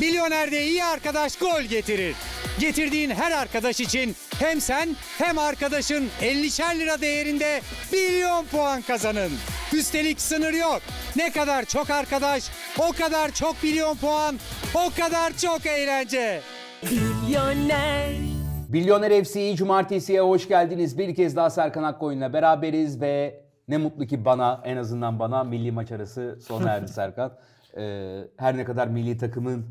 Milyonerde iyi arkadaş gol getirir. Getirdiğin her arkadaş için hem sen hem arkadaşın 50'şer lira değerinde milyon puan kazanın. Üstelik sınır yok. Ne kadar çok arkadaş, o kadar çok milyon puan, o kadar çok eğlence. Milyoner. Milyoner FC'yi cumartesiye hoş geldiniz. Bir kez daha Serkan Akkoyun'la beraberiz ve ne mutlu ki bana en azından bana milli maç arası sona erdi Serkan. Ee, her ne kadar milli takımın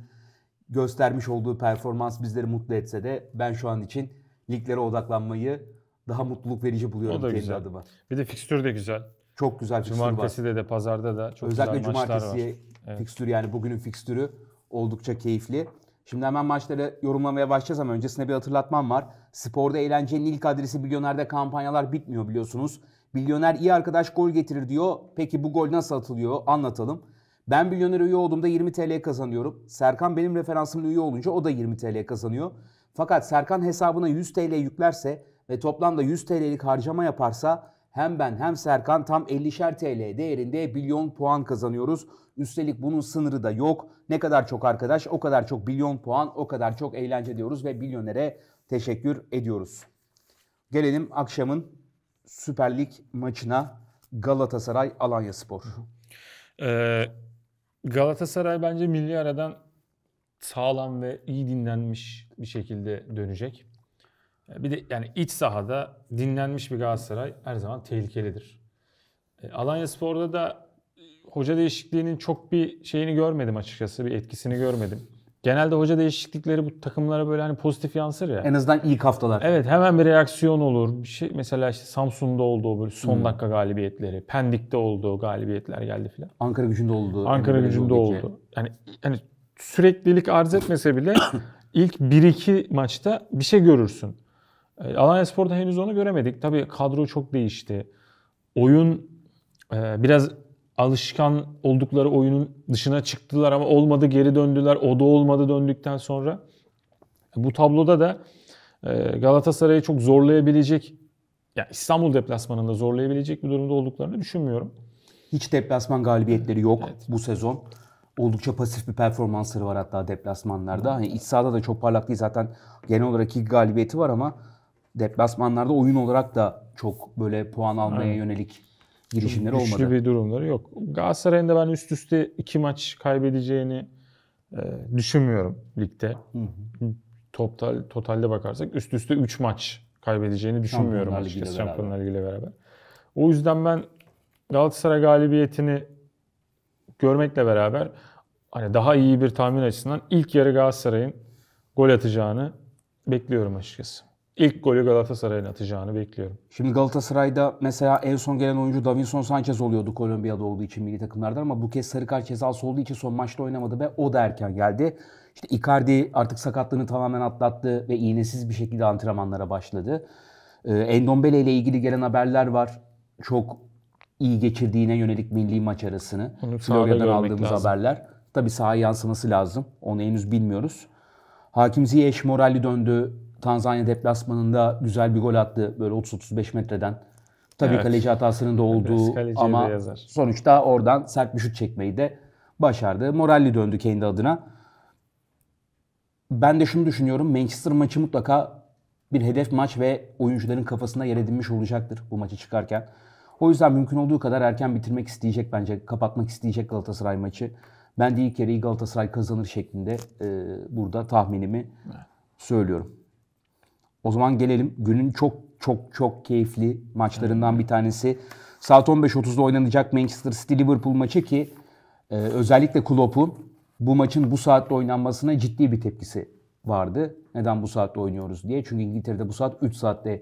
göstermiş olduğu performans bizleri mutlu etse de ben şu an için liglere odaklanmayı daha mutluluk verici buluyorum o da kendi güzel. adıma. Bir de fikstür de güzel. Çok güzel fikstür Cumartesi var. Cumartesi de de pazarda da çok Özellikle güzel maçlar var. Özellikle cumartesi fikstür yani bugünün fikstürü oldukça keyifli. Şimdi hemen maçları yorumlamaya başlayacağız ama öncesinde bir hatırlatmam var. Sporda eğlencenin ilk adresi Bilyoner'de kampanyalar bitmiyor biliyorsunuz. Bilyoner iyi arkadaş gol getirir diyor. Peki bu gol nasıl atılıyor anlatalım. Ben milyoner üye olduğumda 20 TL kazanıyorum. Serkan benim referansımla üye olunca o da 20 TL kazanıyor. Fakat Serkan hesabına 100 TL yüklerse ve toplamda 100 TL'lik harcama yaparsa hem ben hem Serkan tam 50'şer TL değerinde milyon puan kazanıyoruz. Üstelik bunun sınırı da yok. Ne kadar çok arkadaş o kadar çok milyon puan o kadar çok eğlence diyoruz ve milyonere teşekkür ediyoruz. Gelelim akşamın Süper Lig maçına Galatasaray Alanya Spor. Ee, Galatasaray bence milli aradan sağlam ve iyi dinlenmiş bir şekilde dönecek. E, bir de yani iç sahada dinlenmiş bir Galatasaray her zaman tehlikelidir. E, Alanya Spor'da da e, hoca değişikliğinin çok bir şeyini görmedim açıkçası. Bir etkisini görmedim. Genelde hoca değişiklikleri bu takımlara böyle hani pozitif yansır ya. En azından ilk haftalar. Evet hemen bir reaksiyon olur. Bir şey mesela işte Samsun'da oldu böyle son hmm. dakika galibiyetleri. Pendik'te olduğu galibiyetler geldi filan. Ankara gücünde oldu. Ankara gücünde oldu. Yani yani süreklilik arz etmese bile ilk 1-2 maçta bir şey görürsün. E, Alanya Spor'da henüz onu göremedik. Tabii kadro çok değişti. Oyun e, biraz alışkan oldukları oyunun dışına çıktılar ama olmadı geri döndüler. O da olmadı döndükten sonra. Bu tabloda da e, Galatasaray'ı çok zorlayabilecek, yani İstanbul deplasmanında zorlayabilecek bir durumda olduklarını düşünmüyorum. Hiç deplasman galibiyetleri yok evet. bu sezon. Oldukça pasif bir performansları var hatta deplasmanlarda. Hani iç sahada da çok parlak değil zaten genel olarak iki galibiyeti var ama deplasmanlarda oyun olarak da çok böyle puan almaya evet. yönelik girişimleri Güçlü olmadı. Güçlü bir durumları yok. Galatasaray'ın da ben üst üste iki maç kaybedeceğini e, düşünmüyorum ligde. Hı hı. Total, totalde bakarsak üst üste 3 maç kaybedeceğini düşünmüyorum açıkçası Şampiyonlar Ligi'yle beraber. O yüzden ben Galatasaray galibiyetini görmekle beraber hani daha iyi bir tahmin açısından ilk yarı Galatasaray'ın gol atacağını bekliyorum açıkçası ilk golü Galatasaray'ın atacağını bekliyorum. Şimdi Galatasaray'da mesela en son gelen oyuncu Davinson Sanchez oluyordu Kolombiya'da olduğu için milli takımlardan ama bu kez sarı kart cezası olduğu için son maçta oynamadı ve o da erken geldi. İşte Icardi artık sakatlığını tamamen atlattı ve iğnesiz bir şekilde antrenmanlara başladı. Ee, Endombele ile ilgili gelen haberler var. Çok iyi geçirdiğine yönelik milli maç arasını. Florya'dan aldığımız lazım. haberler. Tabi sahaya yansıması lazım. Onu henüz bilmiyoruz. Hakim Ziyech morali döndü. Tanzanya deplasmanında güzel bir gol attı böyle 30-35 metreden. Tabii evet. kaleci hatasının da olduğu ama sonuçta oradan sert bir şut çekmeyi de başardı. Moralli döndü kendi adına. Ben de şunu düşünüyorum. Manchester maçı mutlaka bir hedef maç ve oyuncuların kafasında yer edinmiş olacaktır bu maçı çıkarken. O yüzden mümkün olduğu kadar erken bitirmek isteyecek bence. Kapatmak isteyecek Galatasaray maçı. Ben de ilk kere Galatasaray kazanır şeklinde e, burada tahminimi evet. söylüyorum. O zaman gelelim günün çok çok çok keyifli maçlarından bir tanesi. Saat 15.30'da oynanacak Manchester City Liverpool maçı ki e, özellikle Klopp'un bu maçın bu saatte oynanmasına ciddi bir tepkisi vardı. Neden bu saatte oynuyoruz diye. Çünkü İngiltere'de bu saat 3 saatte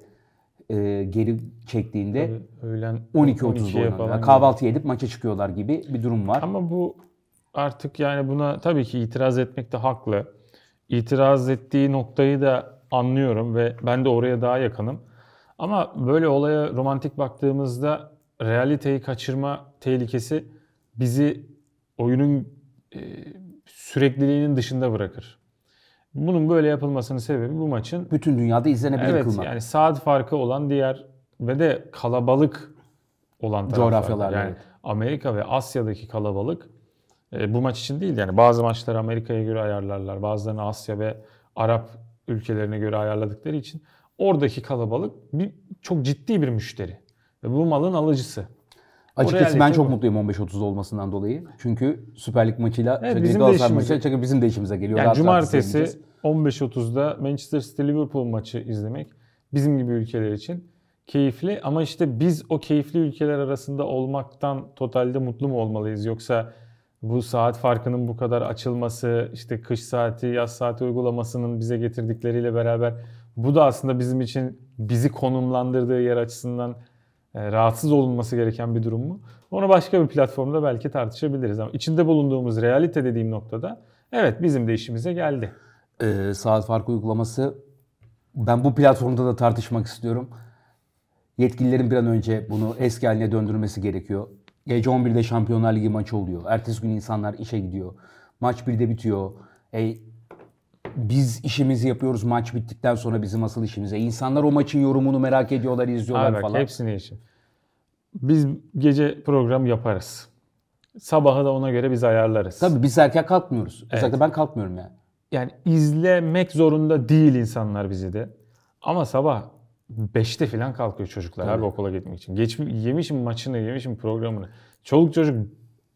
e, geri çektiğinde öğlen 12.30'da oynanıyor. Kahvaltı yedip maça çıkıyorlar gibi bir durum var. Ama bu artık yani buna tabii ki itiraz etmek de haklı. İtiraz ettiği noktayı da anlıyorum ve ben de oraya daha yakınım. Ama böyle olaya romantik baktığımızda realiteyi kaçırma tehlikesi bizi oyunun e, sürekliliğinin dışında bırakır. Bunun böyle yapılmasının sebebi bu maçın bütün dünyada izlenebilir evet, kılmak. yani saat farkı olan diğer ve de kalabalık olan coğrafyalar. Yani evet. Amerika ve Asya'daki kalabalık e, bu maç için değil yani bazı maçları Amerika'ya göre ayarlarlar. Bazılarını Asya ve Arap ülkelerine göre ayarladıkları için oradaki kalabalık bir, çok ciddi bir müşteri ve bu malın alıcısı. Açıkçası ben çok bu. mutluyum 15 30 olmasından dolayı. Çünkü Süper Lig maçıyla evet, bizim Galatasaray maçı çünkü bizim de işimize geliyor. Yani rahat cumartesi 15.30'da Manchester City Liverpool maçı izlemek bizim gibi ülkeler için keyifli ama işte biz o keyifli ülkeler arasında olmaktan totalde mutlu mu olmalıyız yoksa bu saat farkının bu kadar açılması, işte kış saati, yaz saati uygulamasının bize getirdikleriyle beraber bu da aslında bizim için bizi konumlandırdığı yer açısından e, rahatsız olunması gereken bir durum mu? Onu başka bir platformda belki tartışabiliriz ama içinde bulunduğumuz realite dediğim noktada evet bizim de işimize geldi. Ee, saat farkı uygulaması ben bu platformda da tartışmak istiyorum. Yetkililerin bir an önce bunu eski haline döndürmesi gerekiyor. Gece 11'de Şampiyonlar Ligi maçı oluyor. Ertesi gün insanlar işe gidiyor. Maç 1'de bitiyor. E, biz işimizi yapıyoruz maç bittikten sonra bizim asıl işimize. İnsanlar o maçın yorumunu merak ediyorlar, izliyorlar Abi bak, falan. Hepsini için. Biz gece program yaparız. Sabahı da ona göre biz ayarlarız. Tabii biz erken kalkmıyoruz. Evet. Özellikle ben kalkmıyorum yani. Yani izlemek zorunda değil insanlar bizi de. Ama sabah 5'te falan kalkıyor çocuklar Tabii. abi okula gitmek için. Geç, yemişim maçını, yemişim programını. Çoluk çocuk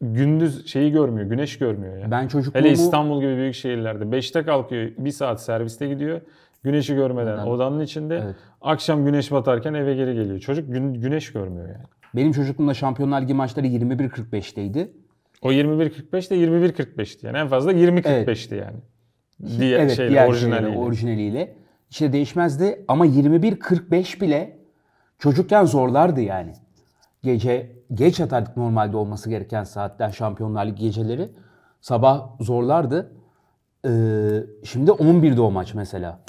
gündüz şeyi görmüyor, güneş görmüyor ya. Ben çocukluğumu... Hele İstanbul gibi büyük şehirlerde 5'te kalkıyor, 1 saat serviste gidiyor. Güneşi görmeden evet. odanın içinde. Evet. Akşam güneş batarken eve geri geliyor. Çocuk gün, güneş görmüyor yani. Benim çocukluğumda Şampiyonlar Ligi maçları 21.45'teydi. O 21.45 de 21.45'ti yani en fazla 20.45'ti evet. yani. Diğer evet, şeyle, diğer orijinaliyle. orijinaliyle işte değişmezdi ama 21.45 bile çocukken zorlardı yani. Gece geç yatardık normalde olması gereken saatler Şampiyonlar Ligi geceleri. Sabah zorlardı. Ee, şimdi 11'de o maç mesela.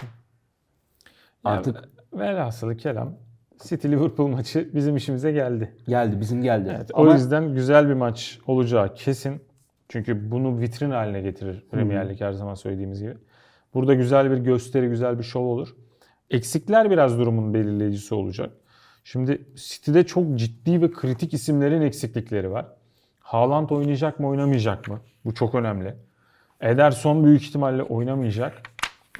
Artık yani, velhasılı kelam City Liverpool maçı bizim işimize geldi. Geldi, bizim geldi. Evet, Ama... O yüzden güzel bir maç olacağı kesin. Çünkü bunu vitrin haline getirir Premier Lig her zaman söylediğimiz gibi. Burada güzel bir gösteri, güzel bir şov olur. Eksikler biraz durumun belirleyicisi olacak. Şimdi City'de çok ciddi ve kritik isimlerin eksiklikleri var. Haaland oynayacak mı oynamayacak mı? Bu çok önemli. Ederson büyük ihtimalle oynamayacak.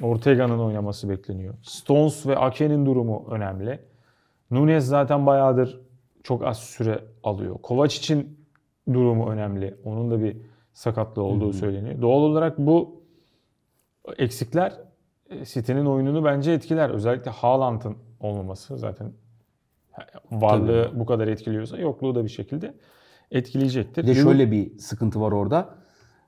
Ortega'nın oynaması bekleniyor. Stones ve Ake'nin durumu önemli. Nunez zaten bayağıdır çok az süre alıyor. Kovac için durumu önemli. Onun da bir sakatlığı olduğu söyleniyor. Doğal olarak bu eksikler e, City'nin oyununu bence etkiler. Özellikle Haaland'ın olmaması zaten varlığı Tabii. bu kadar etkiliyorsa yokluğu da bir şekilde etkileyecektir. De şöyle bir sıkıntı var orada.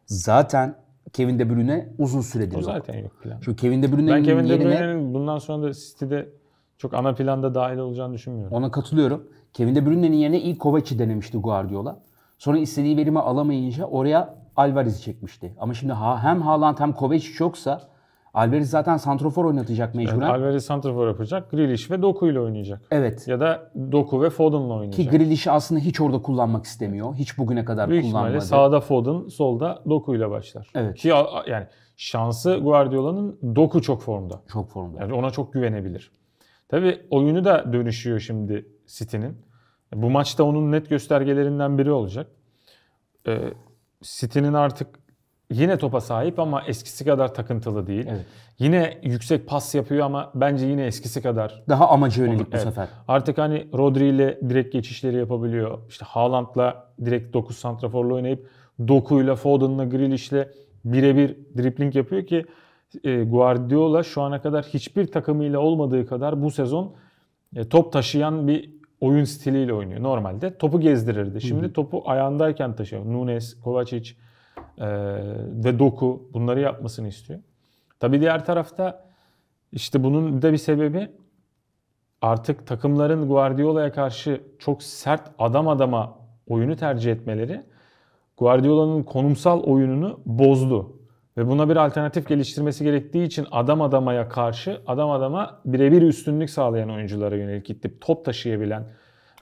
Zaten Kevin De Bruyne uzun süredir o yok. zaten yok plan. Şu Kevin De Bruyne'nin Ben Kevin yerine, De Bruyne'nin bundan sonra da City'de çok ana planda dahil olacağını düşünmüyorum. Ona katılıyorum. Kevin De Bruyne'nin yerine ilk Kovac'i denemişti Guardiola. Sonra istediği verimi alamayınca oraya Alvarez çekmişti. Ama şimdi ha, hem Haaland hem Kovacic yoksa Alvarez zaten santrofor oynatacak mecburen. Yani Alvarez santrofor yapacak. Grealish ve Doku ile oynayacak. Evet. Ya da Doku ve Foden'la oynayacak. Ki Grealish'i aslında hiç orada kullanmak istemiyor. Hiç bugüne kadar Büyük kullanmadı. Büyük sağda Foden, solda Doku ile başlar. Evet. Ki yani şansı Guardiola'nın Doku çok formda. Çok formda. Yani ona çok güvenebilir. Tabii oyunu da dönüşüyor şimdi City'nin. Bu maçta onun net göstergelerinden biri olacak. Ee, City'nin artık yine topa sahip ama eskisi kadar takıntılı değil. Evet. Yine yüksek pas yapıyor ama bence yine eskisi kadar. Daha amacı yönelik bu evet. sefer. Artık hani Rodri ile direkt geçişleri yapabiliyor. İşte Haaland'la direkt 9 santraforla oynayıp Doku'yla, Foden'la, Grealish'le birebir dribling yapıyor ki e, Guardiola şu ana kadar hiçbir takımıyla olmadığı kadar bu sezon e, top taşıyan bir oyun stiliyle oynuyor. Normalde topu gezdirirdi. Şimdi Hı-hı. topu ayağındayken taşıyor. Nunes, Kovacic e, ve Doku bunları yapmasını istiyor. Tabi diğer tarafta işte bunun da bir sebebi artık takımların Guardiola'ya karşı çok sert adam adama oyunu tercih etmeleri Guardiola'nın konumsal oyununu bozdu. Ve buna bir alternatif geliştirmesi gerektiği için adam adamaya karşı adam adama birebir üstünlük sağlayan oyunculara yönelik gidip top taşıyabilen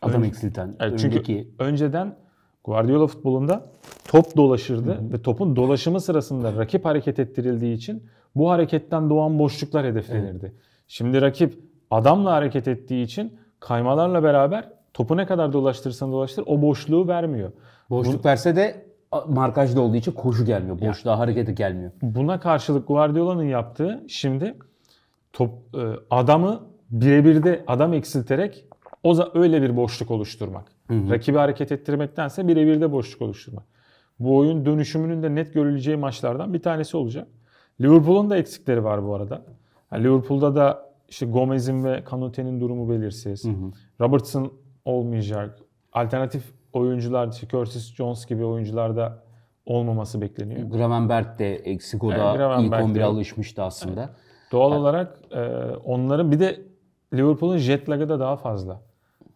adam önce, eksilten. Evet, çünkü öndeki... önceden Guardiola futbolunda top dolaşırdı Hı-hı. ve topun dolaşımı sırasında rakip hareket ettirildiği için bu hareketten doğan boşluklar hedeflenirdi. Evet. Şimdi rakip adamla hareket ettiği için kaymalarla beraber topu ne kadar dolaştırırsan dolaştır o boşluğu vermiyor. Boşluk Bu, verse de da olduğu için koşu gelmiyor. Boşluğa yani, harekete gelmiyor. Buna karşılık Guardiola'nın yaptığı şimdi top e, adamı birebir de adam eksilterek o da öyle bir boşluk oluşturmak. Hı-hı. Rakibi hareket ettirmektense birebir de boşluk oluşturmak. Bu oyun dönüşümünün de net görüleceği maçlardan bir tanesi olacak. Liverpool'un da eksikleri var bu arada. Yani Liverpool'da da işte Gomez'in ve Kanute'nin durumu belirsiz. Hı hı. Robertson olmayacak. Alternatif oyuncular, işte Curtis Jones gibi oyuncularda olmaması bekleniyor. Gravenberg de eksik o da yani ilk 11'e alışmıştı aslında. Evet. Doğal yani. olarak e, onların bir de Liverpool'un jet lag'ı da daha fazla.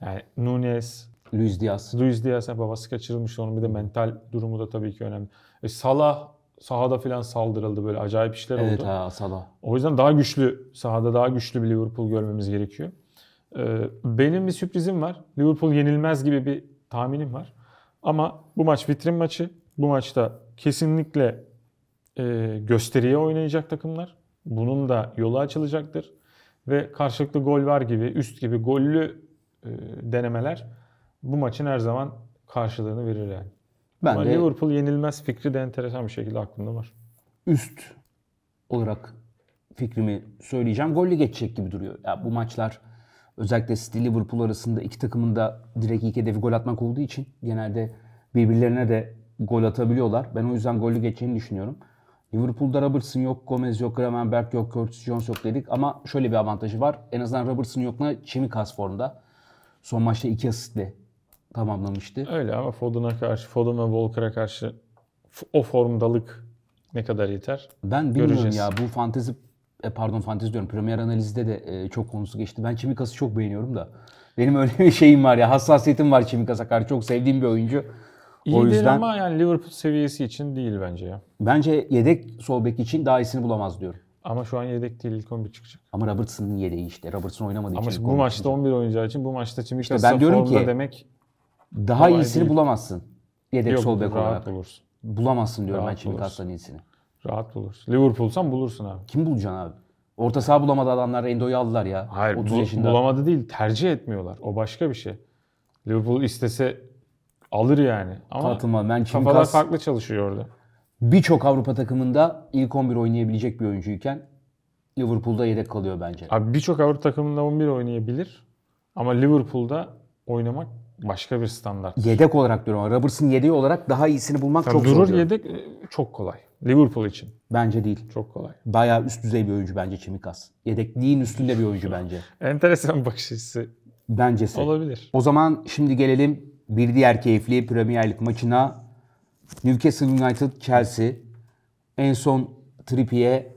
Yani Nunes, Luis Diaz. Luis Diaz babası kaçırılmış onun bir de mental durumu da tabii ki önemli. E, Salah sahada filan saldırıldı böyle acayip işler evet, oldu. Evet ha Salah. O yüzden daha güçlü sahada daha güçlü bir Liverpool görmemiz gerekiyor. E, benim bir sürprizim var. Liverpool yenilmez gibi bir tahminim var. Ama bu maç vitrin maçı. Bu maçta kesinlikle e, gösteriye oynayacak takımlar. Bunun da yolu açılacaktır. Ve karşılıklı gol var gibi, üst gibi gollü e, denemeler bu maçın her zaman karşılığını verir yani. Ben Ama de Liverpool yenilmez fikri de enteresan bir şekilde aklımda var. Üst olarak fikrimi söyleyeceğim. Gollü geçecek gibi duruyor. Ya bu maçlar Özellikle City Liverpool arasında iki takımın da direkt ilk hedefi gol atmak olduğu için genelde birbirlerine de gol atabiliyorlar. Ben o yüzden golü geçeceğini düşünüyorum. Liverpool'da Robertson yok, Gomez yok, Gravenberg yok, Curtis Jones yok dedik. Ama şöyle bir avantajı var. En azından Robertson yokla Çimikas formda. Son maçta iki asistle tamamlamıştı. Öyle ama Foden'a karşı, Foden ve Walker'a karşı o formdalık ne kadar yeter? Ben bilmiyorum Göreceğiz. ya bu fantezi e, pardon fantezi diyorum. Premier analizde de e, çok konusu geçti. Ben Çimikas'ı çok beğeniyorum da. Benim öyle bir şeyim var ya. Hassasiyetim var Çimikas'a karşı. Çok sevdiğim bir oyuncu. İyi o yüzden ama yani Liverpool seviyesi için değil bence ya. Bence yedek sol bek için daha iyisini bulamaz diyorum. Ama şu an yedek değil ilk 11 çıkacak. Ama Robertson'ın yedeği işte. Robertson oynamadığı ama için. Ama bu maçta çıkacak. 11 oyuncağı için bu maçta Çimikas'a işte ben diyorum ki, demek daha iyisini değil. bulamazsın. Yedek Yok, sol bek olarak. Bulursun. Bulamazsın diyorum rahat ben Çimikas'tan iyisini. Rahat bulursun. Liverpool'san bulursun abi. Kim bulacaksın abi? Orta saha bulamadı adamlar Endo'yu aldılar ya. Hayır 30 bu, yaşında. bulamadı değil tercih etmiyorlar. O başka bir şey. Liverpool istese alır yani. Ama Katılma. Ben kim kafalar farklı çalışıyor orada. Birçok Avrupa takımında ilk 11 oynayabilecek bir oyuncuyken Liverpool'da yedek kalıyor bence. Abi birçok Avrupa takımında 11 oynayabilir. Ama Liverpool'da oynamak başka bir standart. Yedek olarak diyorum. Robertson yedeği olarak daha iyisini bulmak Tabii çok zor. Durur yedek e, çok kolay. Liverpool için. Bence değil. Çok kolay. Bayağı üst düzey bir oyuncu bence Çimikas. Yedekliğin üstünde bir oyuncu bence. Enteresan bakış açısı. Bencesi. Olabilir. O zaman şimdi gelelim bir diğer keyifli Premier Lig maçına. Newcastle United Chelsea. En son Trippi'ye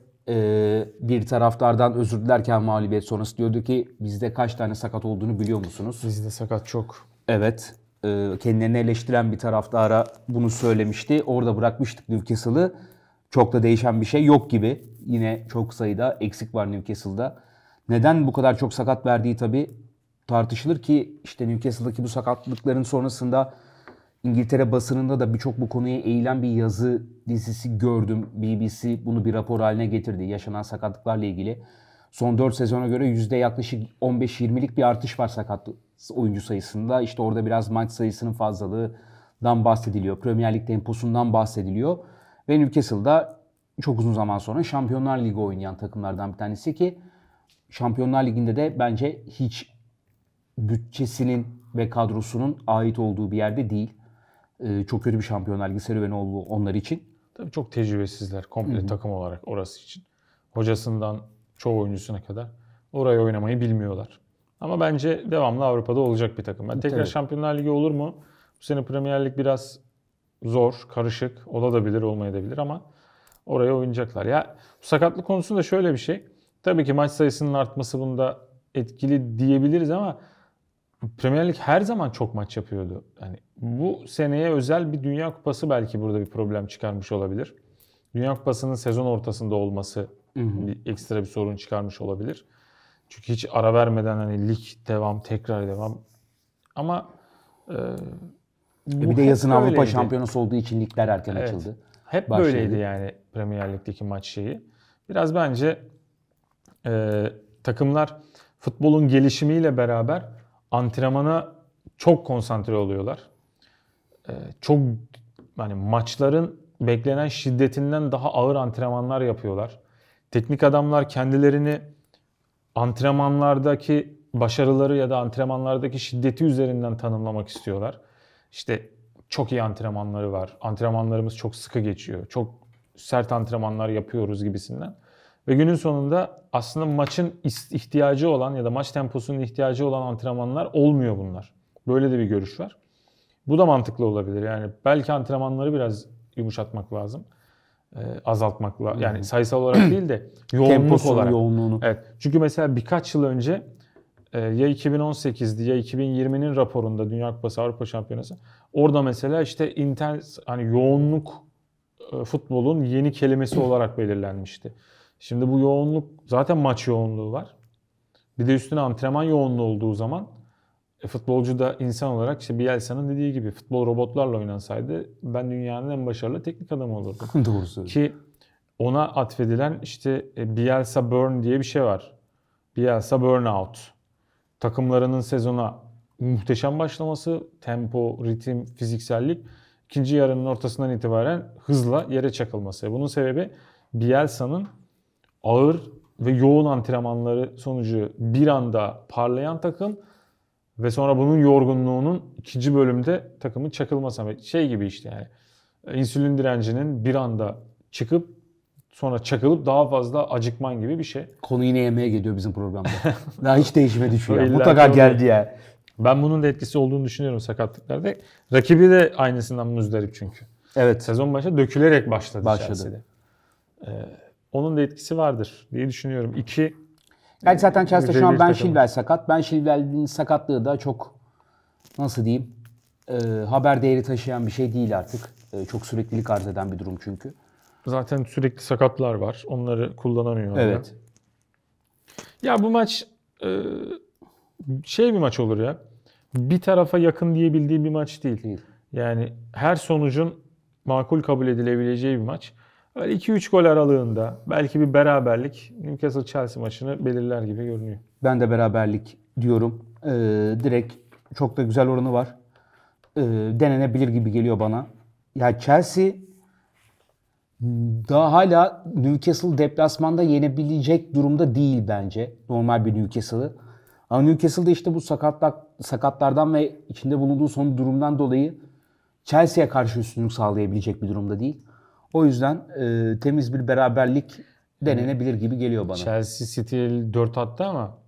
bir taraftardan özür dilerken mağlubiyet sonrası diyordu ki bizde kaç tane sakat olduğunu biliyor musunuz? Bizde sakat çok. Evet e, kendilerini eleştiren bir taraftara bunu söylemişti. Orada bırakmıştık Newcastle'ı. Çok da değişen bir şey yok gibi. Yine çok sayıda eksik var Newcastle'da. Neden bu kadar çok sakat verdiği tabii tartışılır ki işte Newcastle'daki bu sakatlıkların sonrasında İngiltere basınında da birçok bu konuya eğilen bir yazı dizisi gördüm. BBC bunu bir rapor haline getirdi yaşanan sakatlıklarla ilgili. Son 4 sezona göre yüzde yaklaşık 15-20'lik bir artış var sakat oyuncu sayısında. İşte orada biraz maç sayısının fazlalığından bahsediliyor. Premier Lig temposundan bahsediliyor. Ve Newcastle'da çok uzun zaman sonra Şampiyonlar Ligi oynayan takımlardan bir tanesi ki Şampiyonlar Ligi'nde de bence hiç bütçesinin ve kadrosunun ait olduğu bir yerde değil. Ee, çok kötü bir Şampiyonlar Ligi serüveni oldu onlar için. Tabii çok tecrübesizler komple Hı-hı. takım olarak orası için. Hocasından çoğu oyuncusuna kadar oraya oynamayı bilmiyorlar. Ama bence devamlı Avrupa'da olacak bir takım. Ben tekrar Tabii. Şampiyonlar Ligi olur mu? Bu sene Premier Lig biraz zor, karışık, olabilir, olmayabilir ama oraya oynayacaklar. Ya bu sakatlık konusunda şöyle bir şey. Tabii ki maç sayısının artması bunda etkili diyebiliriz ama Premier Lig her zaman çok maç yapıyordu. Yani bu seneye özel bir Dünya Kupası belki burada bir problem çıkarmış olabilir. Dünya Kupası'nın sezon ortasında olması Bir ekstra bir sorun çıkarmış olabilir. Çünkü hiç ara vermeden hani lig devam, tekrar devam. Ama e, bu bir de yazın Avrupa öyleydi. Şampiyonası olduğu için ligler erken evet. açıldı. Hep Başladı. böyleydi yani Premier Lig'deki maç şeyi. Biraz bence e, takımlar futbolun gelişimiyle beraber antrenmana çok konsantre oluyorlar. E, çok yani maçların beklenen şiddetinden daha ağır antrenmanlar yapıyorlar. Teknik adamlar kendilerini antrenmanlardaki başarıları ya da antrenmanlardaki şiddeti üzerinden tanımlamak istiyorlar işte çok iyi antrenmanları var. Antrenmanlarımız çok sıkı geçiyor. Çok sert antrenmanlar yapıyoruz gibisinden. Ve günün sonunda aslında maçın ihtiyacı olan ya da maç temposunun ihtiyacı olan antrenmanlar olmuyor bunlar. Böyle de bir görüş var. Bu da mantıklı olabilir. Yani belki antrenmanları biraz yumuşatmak lazım. E, ee, azaltmak Yani hmm. sayısal olarak değil de yoğunluk olarak. yoğunluğunu. Evet. Çünkü mesela birkaç yıl önce ee, ya 2018'di ya 2020'nin raporunda Dünya Kupası Avrupa Şampiyonası. Orada mesela işte intens hani yoğunluk e, futbolun yeni kelimesi olarak belirlenmişti. Şimdi bu yoğunluk zaten maç yoğunluğu var. Bir de üstüne antrenman yoğunluğu olduğu zaman e, futbolcu da insan olarak işte Bielsa'nın dediği gibi futbol robotlarla oynansaydı ben dünyanın en başarılı teknik adamı olurdum. Doğru söylüyorsun. Ki ona atfedilen işte e, Bielsa burn diye bir şey var. Bielsa burnout takımlarının sezona muhteşem başlaması, tempo, ritim, fiziksellik ikinci yarının ortasından itibaren hızla yere çakılması. Bunun sebebi Bielsa'nın ağır ve yoğun antrenmanları sonucu bir anda parlayan takım ve sonra bunun yorgunluğunun ikinci bölümde takımın çakılması. Şey gibi işte yani e, insülin direncinin bir anda çıkıp sonra çakılıp daha fazla acıkman gibi bir şey. Konu yine yemeğe geliyor bizim programda. daha hiç değişmedi şu ya. Mutlaka geldi ya. Ben bunun da etkisi olduğunu düşünüyorum sakatlıklarda. Rakibi de aynısından muzdarip çünkü. Evet. Sezon başı dökülerek başladı. Başladı. Ee, onun da etkisi vardır diye düşünüyorum. İki yani zaten Chelsea şu an Ben Chilwell sakat. Ben Chilwell'in sakatlığı da çok nasıl diyeyim e, haber değeri taşıyan bir şey değil artık. E, çok süreklilik arz eden bir durum çünkü. Zaten sürekli sakatlar var. Onları kullanamıyor. Evet. Ya, ya bu maç e, şey bir maç olur ya. Bir tarafa yakın diyebildiği bir maç değil. değil. Yani her sonucun makul kabul edilebileceği bir maç. Öyle 2-3 gol aralığında belki bir beraberlik Newcastle Chelsea maçını belirler gibi görünüyor. Ben de beraberlik diyorum. Ee, direkt çok da güzel oranı var. Ee, denenebilir gibi geliyor bana. Ya Chelsea daha hala Newcastle deplasmanda yenebilecek durumda değil bence normal bir Newcastle'ı. Ama Newcastle'da işte bu sakatlar, sakatlardan ve içinde bulunduğu son durumdan dolayı Chelsea'ye karşı üstünlük sağlayabilecek bir durumda değil. O yüzden e, temiz bir beraberlik denenebilir gibi geliyor bana. Chelsea City 4 attı ama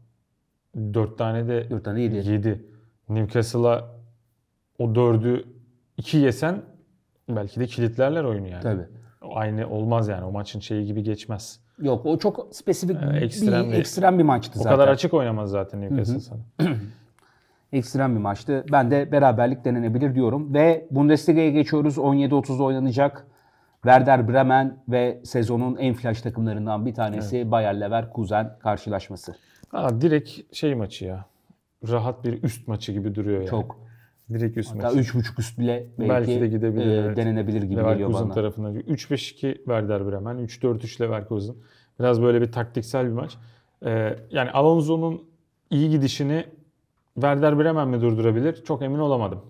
4 tane de 4 tane 7. 7. Newcastle'a o 4'ü 2 yesen belki de kilitlerler oyunu yani. Tabii aynı olmaz yani. O maçın şeyi gibi geçmez. Yok o çok spesifik ee, ekstrem bir, bir, ekstrem bir maçtı o zaten. O kadar açık oynamaz zaten Newcastle sana. ekstrem bir maçtı. Ben de beraberlik denenebilir diyorum. Ve Bundesliga'ya geçiyoruz. 17-30'da oynanacak. Werder Bremen ve sezonun en flash takımlarından bir tanesi evet. Bayer Leverkusen karşılaşması. Ha, direkt şey maçı ya. Rahat bir üst maçı gibi duruyor yani. Çok. Direkt üst Hatta maçı. 3.5 üst bile belki, belki de gidebilir. E, evet. Denenebilir gibi Leverkusen geliyor bana. tarafından. 3-5-2 Werder Bremen, 3-4-3 Leverkusen. Biraz böyle bir taktiksel bir maç. Ee, yani Alonso'nun iyi gidişini Werder Bremen mi durdurabilir? Çok emin olamadım.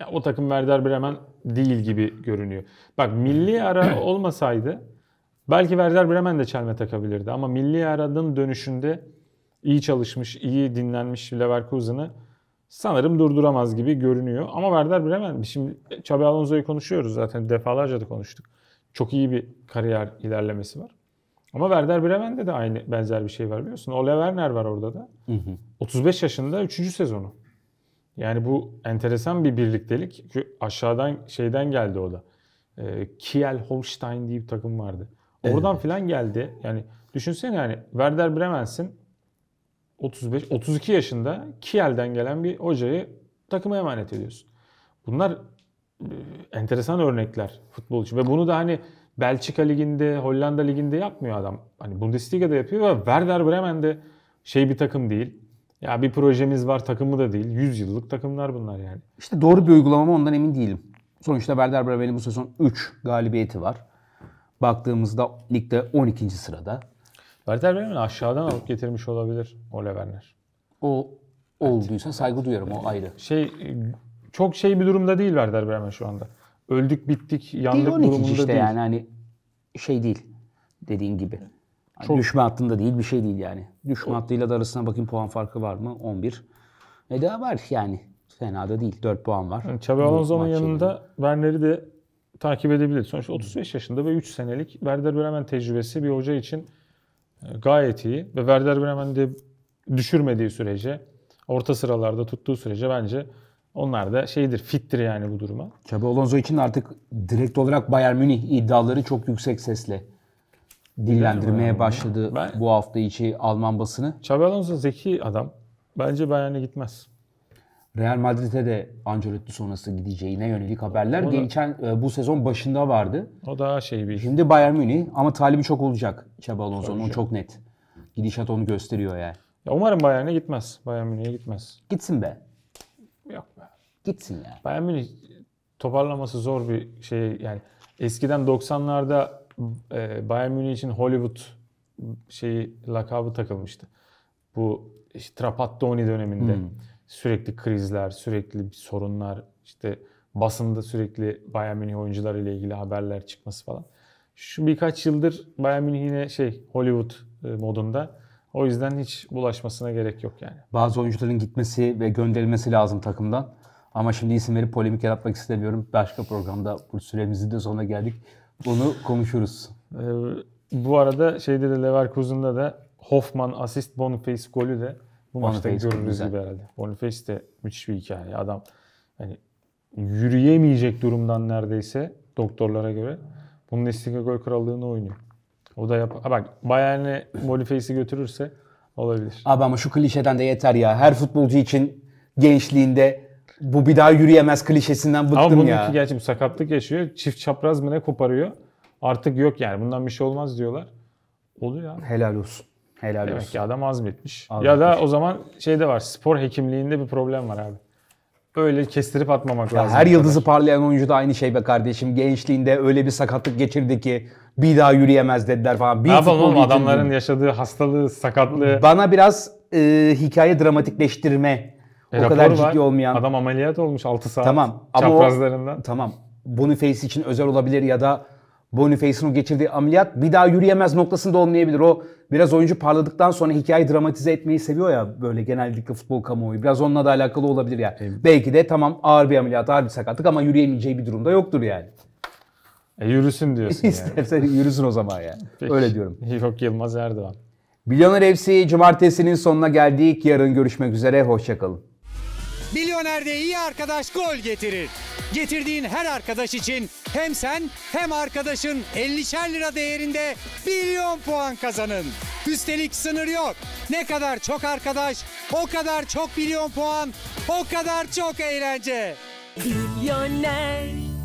Ya, o takım Werder Bremen değil gibi görünüyor. Bak milli ara olmasaydı belki Werder Bremen de çelme takabilirdi. Ama milli aradın dönüşünde iyi çalışmış, iyi dinlenmiş Leverkusen'ı sanırım durduramaz gibi görünüyor. Ama Werder Bremen, şimdi Xabi Alonso'yu konuşuyoruz zaten defalarca da konuştuk. Çok iyi bir kariyer ilerlemesi var. Ama Werder Bremen'de de aynı benzer bir şey var biliyorsun. Ole Werner var orada da. Hı hı. 35 yaşında 3. sezonu. Yani bu enteresan bir birliktelik. Çünkü aşağıdan şeyden geldi o da. Ee, Kiel Holstein diye bir takım vardı. Oradan evet. filan geldi. Yani düşünsene yani Werder Bremen'sin. 35, 32 yaşında Kiel'den gelen bir hocayı takıma emanet ediyorsun. Bunlar e, enteresan örnekler futbol için ve bunu da hani Belçika liginde, Hollanda liginde yapmıyor adam. Hani Bundesliga'da yapıyor ve Werder Bremen'de şey bir takım değil. Ya bir projemiz var takımı da değil. 100 yıllık takımlar bunlar yani. İşte doğru bir uygulama mı ondan emin değilim. Sonuçta Werder Bremen'in bu sezon 3 galibiyeti var. Baktığımızda ligde 12. sırada. Werder Bremen'i aşağıdan alıp getirmiş olabilir Ole Werner. O olduysa saygı duyarım o ayrı. Şey çok şey bir durumda değil Werder Bremen şu anda. Öldük bittik yandık değil, durumunda işte değil. yani hani şey değil dediğin gibi. Hani çok... Düşme hattında değil bir şey değil yani. Düşme o... hattıyla da arasına bakayım puan farkı var mı? 11. Ne daha var yani. Fena da değil. 4 puan var. Yani Xabi Alonso'nun yanında Werner'i de takip edebilir. Sonuçta 35 yaşında ve 3 senelik Werder Bremen tecrübesi bir hoca için gayet iyi ve Werder Bremen de düşürmediği sürece, orta sıralarda tuttuğu sürece bence onlar da şeydir, fittir yani bu duruma. Xabi Alonso için artık direkt olarak Bayern Münih iddiaları çok yüksek sesle dillendirmeye başladı ben, bu hafta içi Alman basını. Xabi Alonso zeki adam. Bence Bayern'e gitmez. Real Madrid'e de Ancelotti sonrası gideceğine yönelik haberler o da, geçen e, bu sezon başında vardı. O daha şey bir. Şimdi Bayern Münih ama talibi çok olacak Xabi Alonso'nun şey. çok net. Gidişat onu gösteriyor yani. Ya umarım Bayern'e gitmez. Bayern Münih'e gitmez. Gitsin be. Yok be. Gitsin ya. Bayern Münih toparlaması zor bir şey yani eskiden 90'larda e, Bayern Münih için Hollywood şeyi lakabı takılmıştı. Bu işte, Trapattoni döneminde. Hmm sürekli krizler, sürekli sorunlar, işte basında sürekli Bayern Münih oyuncular ile ilgili haberler çıkması falan. Şu birkaç yıldır Bayern Münih yine şey Hollywood e, modunda. O yüzden hiç bulaşmasına gerek yok yani. Bazı oyuncuların gitmesi ve gönderilmesi lazım takımdan. Ama şimdi isim verip polemik yaratmak istemiyorum. Başka programda bu süremizin de sonuna geldik. Bunu konuşuruz. E, bu arada şeyde de Leverkusen'da da Hoffman asist Boniface golü de bu maçta görürüz gibi herhalde. Boniface de müthiş bir hikaye. Adam yani yürüyemeyecek durumdan neredeyse doktorlara göre bunun Bundesliga gol krallığını oynuyor. O da yap. Bak Bayern'e Boniface'i götürürse olabilir. Abi ama şu klişeden de yeter ya. Her futbolcu için gençliğinde bu bir daha yürüyemez klişesinden bıktım ama ya. Ama bununki gerçi bu sakatlık yaşıyor. Çift çapraz mı ne koparıyor. Artık yok yani bundan bir şey olmaz diyorlar. Oluyor abi. Helal olsun. Helal Demek olsun. ki adam azmetmiş. azmetmiş. Ya da o zaman şey de var. Spor hekimliğinde bir problem var abi. Öyle kestirip atmamak ya lazım. Her yıldızı parlayan oyuncu da aynı şey be kardeşim. Gençliğinde öyle bir sakatlık geçirdi ki bir daha yürüyemez dediler falan. Bir ne yapalım oğlum adamların yaşadığı hastalığı, sakatlığı. Bana biraz e, hikaye dramatikleştirme. E, o kadar ciddi olmayan. Adam ameliyat olmuş 6 saat tamam. Ama çaprazlarından. O, tamam. Boniface için özel olabilir ya da Boniface'in o geçirdiği ameliyat bir daha yürüyemez noktasında olmayabilir. O biraz oyuncu parladıktan sonra hikayeyi dramatize etmeyi seviyor ya böyle genellikle futbol kamuoyu. Biraz onunla da alakalı olabilir yani. Evet. Belki de tamam ağır bir ameliyat, ağır bir sakatlık ama yürüyemeyeceği bir durumda yoktur yani. E yürüsün diyorsun yani. İstersen yürüsün o zaman ya. Peki. Öyle diyorum. Yok Yılmaz Erdoğan. Milyoner FC cumartesinin sonuna geldik. Yarın görüşmek üzere. Hoşçakalın. Milyoner de iyi arkadaş gol getirir. Getirdiğin her arkadaş için hem sen hem arkadaşın 50'şer lira değerinde milyon puan kazanın. Üstelik sınır yok. Ne kadar çok arkadaş, o kadar çok milyon puan, o kadar çok eğlence. Milyoner